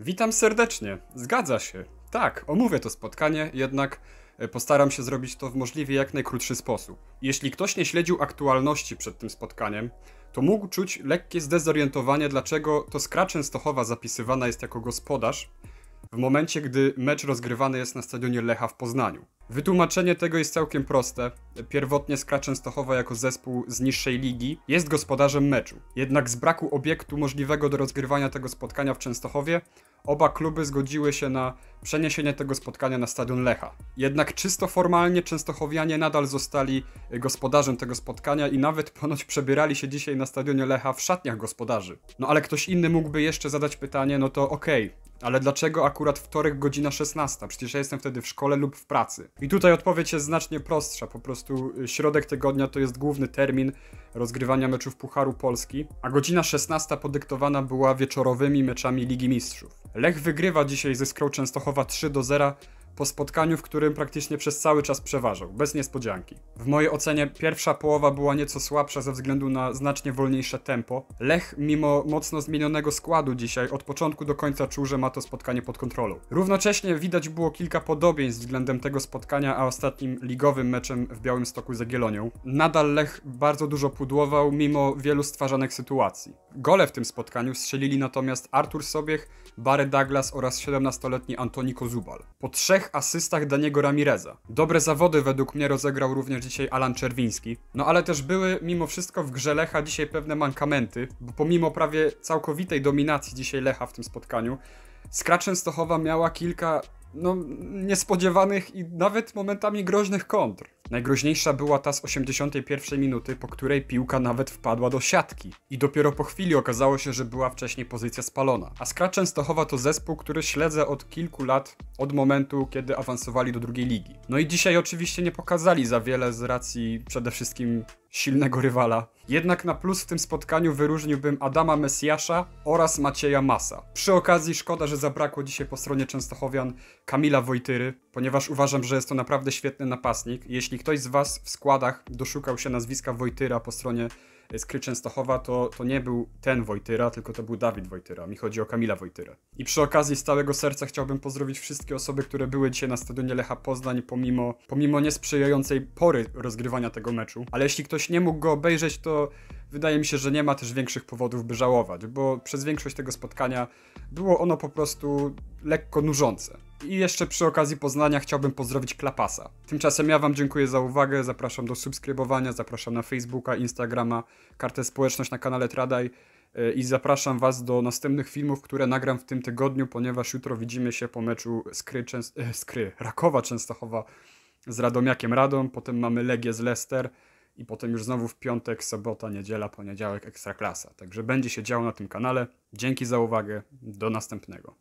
Witam serdecznie. Zgadza się. Tak, omówię to spotkanie, jednak e, postaram się zrobić to w możliwie jak najkrótszy sposób. Jeśli ktoś nie śledził aktualności przed tym spotkaniem, to mógł czuć lekkie zdezorientowanie, dlaczego to Skra Częstochowa zapisywana jest jako gospodarz w momencie, gdy mecz rozgrywany jest na stadionie Lecha w Poznaniu. Wytłumaczenie tego jest całkiem proste. Pierwotnie Skra Częstochowa jako zespół z niższej ligi jest gospodarzem meczu. Jednak z braku obiektu możliwego do rozgrywania tego spotkania w Częstochowie, oba kluby zgodziły się na przeniesienie tego spotkania na stadion Lecha. Jednak czysto formalnie Częstochowianie nadal zostali gospodarzem tego spotkania i nawet ponoć przebierali się dzisiaj na stadionie Lecha w szatniach gospodarzy. No ale ktoś inny mógłby jeszcze zadać pytanie, no to okej, okay, ale dlaczego akurat wtorek godzina 16? Przecież ja jestem wtedy w szkole lub w pracy. I tutaj odpowiedź jest znacznie prostsza. Po prostu y, środek tygodnia to jest główny termin rozgrywania meczów Pucharu Polski, a godzina 16 podyktowana była wieczorowymi meczami Ligi Mistrzów. Lech wygrywa dzisiaj ze Skrą Częstochowa 3 do 0 po spotkaniu, w którym praktycznie przez cały czas przeważał, bez niespodzianki. W mojej ocenie pierwsza połowa była nieco słabsza ze względu na znacznie wolniejsze tempo. Lech, mimo mocno zmienionego składu dzisiaj, od początku do końca czuł, że ma to spotkanie pod kontrolą. Równocześnie widać było kilka podobieństw względem tego spotkania, a ostatnim ligowym meczem w Białym Stoku z Jagiellonią. Nadal Lech bardzo dużo pudłował, mimo wielu stwarzanych sytuacji. Gole w tym spotkaniu strzelili natomiast Artur Sobiech, Barry Douglas oraz 17-letni Antoni Kozubal. Po trzech asystach Daniego Ramireza. Dobre zawody według mnie rozegrał również dzisiaj Alan Czerwiński. No ale też były mimo wszystko w grze Lecha dzisiaj pewne mankamenty, bo pomimo prawie całkowitej dominacji dzisiaj Lecha w tym spotkaniu, Skra Częstochowa miała kilka no, niespodziewanych i nawet momentami groźnych kontr. Najgroźniejsza była ta z 81 minuty, po której piłka nawet wpadła do siatki. I dopiero po chwili okazało się, że była wcześniej pozycja spalona. A Skra Częstochowa to zespół, który śledzę od kilku lat, od momentu, kiedy awansowali do drugiej ligi. No i dzisiaj oczywiście nie pokazali za wiele z racji przede wszystkim silnego rywala. Jednak na plus w tym spotkaniu wyróżniłbym Adama Mesjasza oraz Macieja Masa. Przy okazji szkoda, że zabrakło dzisiaj po stronie Częstochowian Kamila Wojtyry, ponieważ uważam, że jest to naprawdę świetny napastnik. Jeśli ktoś z Was w składach doszukał się nazwiska Wojtyra po stronie z Kry to, to nie był ten Wojtyra, tylko to był Dawid Wojtyra. Mi chodzi o Kamila Wojtyra. I przy okazji z całego serca chciałbym pozdrowić wszystkie osoby, które były dzisiaj na stadionie Lecha Poznań, pomimo, pomimo niesprzyjającej pory rozgrywania tego meczu. Ale jeśli ktoś nie mógł go obejrzeć, to wydaje mi się, że nie ma też większych powodów, by żałować, bo przez większość tego spotkania było ono po prostu lekko nużące. I jeszcze przy okazji poznania chciałbym pozdrowić Klapasa. Tymczasem ja Wam dziękuję za uwagę, zapraszam do subskrybowania, zapraszam na Facebooka, Instagrama, kartę społeczność na kanale Tradaj e, i zapraszam Was do następnych filmów, które nagram w tym tygodniu, ponieważ jutro widzimy się po meczu Skry, Częst Skry e, Rakowa Częstochowa z Radomiakiem Radą, potem mamy Legię z Leicester i potem już znowu w piątek, sobota, niedziela, poniedziałek Ekstraklasa. Także będzie się działo na tym kanale. Dzięki za uwagę, do następnego.